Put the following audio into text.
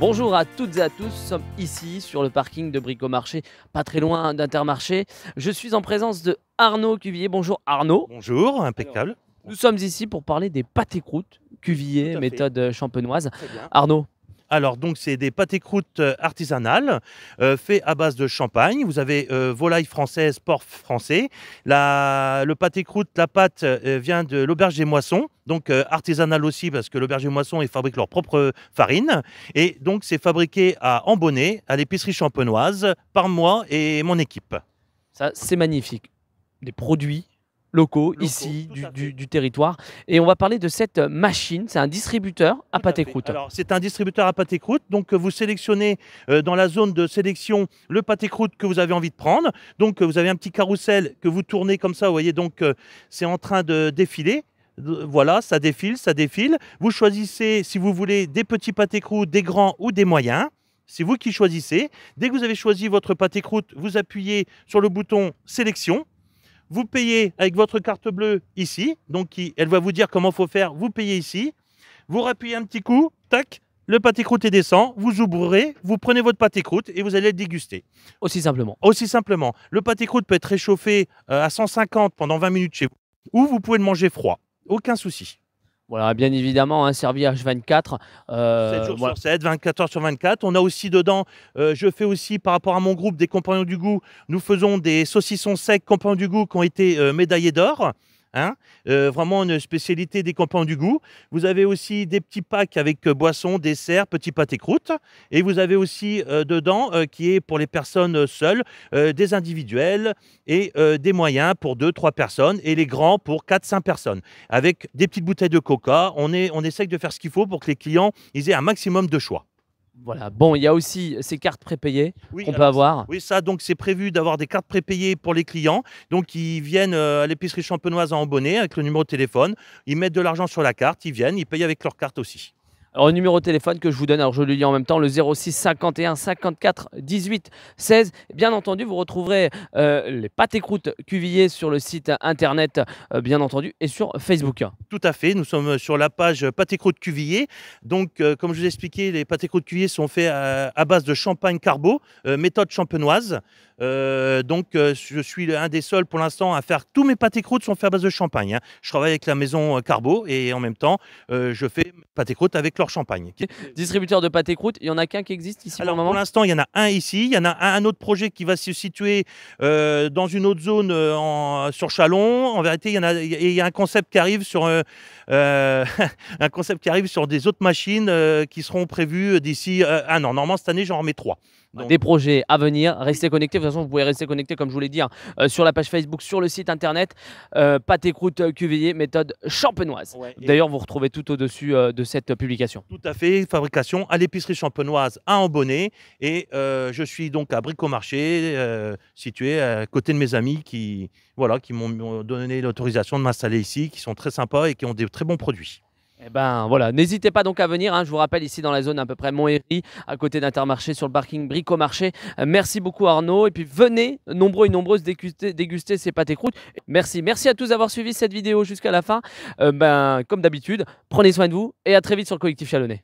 Bonjour à toutes et à tous, nous sommes ici sur le parking de Bricomarché, pas très loin d'Intermarché. Je suis en présence de Arnaud Cuvier. Bonjour Arnaud. Bonjour, impeccable. nous sommes ici pour parler des et croûtes, Cuvier, méthode champenoise. Arnaud, alors donc c'est des pâtés croûtes euh, artisanales euh, faites à base de champagne. Vous avez euh, volaille française, porc français. La, le pâté croûte, la pâte vient de l'auberge des moissons, donc artisanale aussi parce que l'auberge des moissons ils fabriquent leur propre farine. Et donc c'est fabriqué à Embonnet, à l'épicerie champenoise, par moi et mon équipe. Ça c'est magnifique. Des produits locaux, ici, du, territoire. Et on va parler de cette euh, machine. C'est un distributeur à pâté croûte. Alors, c'est un distributeur à pâté croûte. Donc, euh, vous sélectionnez euh, dans la zone de sélection le pâté croûte que vous avez envie de prendre. Donc, vous avez un petit carrousel que vous tournez comme ça. Vous voyez, donc, c'est en train de défiler voilà, ça défile, ça défile. Vous choisissez si vous voulez des petits pâtés croûtes, des grands ou des moyens. C'est vous qui choisissez. Dès que vous avez choisi votre pâté croûte, vous appuyez sur le bouton sélection. Vous payez avec votre carte bleue ici, donc elle va vous dire comment faut faire. Vous payez ici, vous rappuyez un petit coup, tac, le pâté est descend, vous ouvrez, vous prenez votre pâté croûte et vous allez le déguster. Aussi simplement. Aussi simplement. Le pâté croûte peut être réchauffé euh, à 150 pendant 20 minutes chez vous, ou vous pouvez le manger froid. Aucun souci. Voilà, bien évidemment, un hein, servi H24. 7 euh, jours sur 7, 24 heures sur 24. On a aussi dedans, euh, je fais aussi par rapport à mon groupe des compagnons du goût, nous faisons des saucissons secs compagnons du goût qui ont été euh, médaillés d'or. Hein euh, vraiment une spécialité des campagnes du goût. Vous avez aussi des petits packs avec euh, boissons, desserts, petits pâtés croûtes. Et vous avez aussi euh, dedans, qui est pour les personnes seules, des individuels et des moyens pour deux, trois personnes et les grands pour 4-5 personnes. Avec des petites bouteilles de coca, on, est, on essaye de faire ce qu'il faut pour que les clients aient un maximum de choix. Voilà. Bon, il y a aussi ces cartes prépayées qu'on peut avoir. Oui, ça, donc c'est prévu d'avoir des cartes prépayées pour les clients. Donc ils viennent euh, à l'épicerie champenoise à bonnet avec le numéro de téléphone. Ils mettent de l'argent sur la carte, ils viennent, ils payent avec leur carte aussi. Alors, le numéro de téléphone que je vous donne, alors je le lis en même temps, le 06 51 54 18 16. Bien entendu, vous retrouverez euh, les pâtes et croûtes sur le site internet, euh, bien entendu, et sur Facebook. Tout à fait, nous sommes sur la page pâtes et croûtes Donc, euh, comme je vous ai expliqué, les pâtes et croûtes sont faits à, à base de champagne carbo, méthode champenoise. Euh, donc, euh, je suis un des seuls pour l'instant à faire tous mes pâtés croûtes sont faits à base de champagne. Hein. Je travaille avec la maison euh, Carbo et en même temps, je fais pâté croûtes avec leur champagne. Distributeur de pâté croûtes, il y en a qu'un qui existe ici Alors, pour l'instant, il y en a un ici. Il y en a un, autre projet qui va se situer dans une autre zone sur Chalon. En vérité, il y en a, il un concept qui arrive sur un concept qui arrive sur des autres machines qui seront prévues d'ici Ah un an. Normalement, cette année, j'en remets trois. Des projets à venir. Restez connectés vous pouvez rester connecté, comme je vous l'ai dit, hein, euh, sur la page Facebook, sur le site internet. Euh, pâté croûte euh, cuvée méthode champenoise. D'ailleurs, vous retrouvez tout au-dessus de cette publication. Tout à fait, fabrication à l'épicerie champenoise à Ambonnet. Et je suis donc à Bricomarché, situé à côté de mes amis qui, voilà, qui m'ont donné l'autorisation de m'installer ici, qui sont très sympas et qui ont des très bons produits. Eh ben voilà, n'hésitez pas donc à venir. Hein. Je vous rappelle ici dans la zone à peu près Montéry, à côté d'Intermarché, sur le parking Bricomarché. marché euh, merci beaucoup Arnaud. Et puis venez nombreux et nombreuses déguster, ces pâtes croûtes. Merci, merci à tous d'avoir suivi cette vidéo jusqu'à la fin. Euh, ben comme d'habitude, prenez soin de vous et à très vite sur le collectif Chalonnais.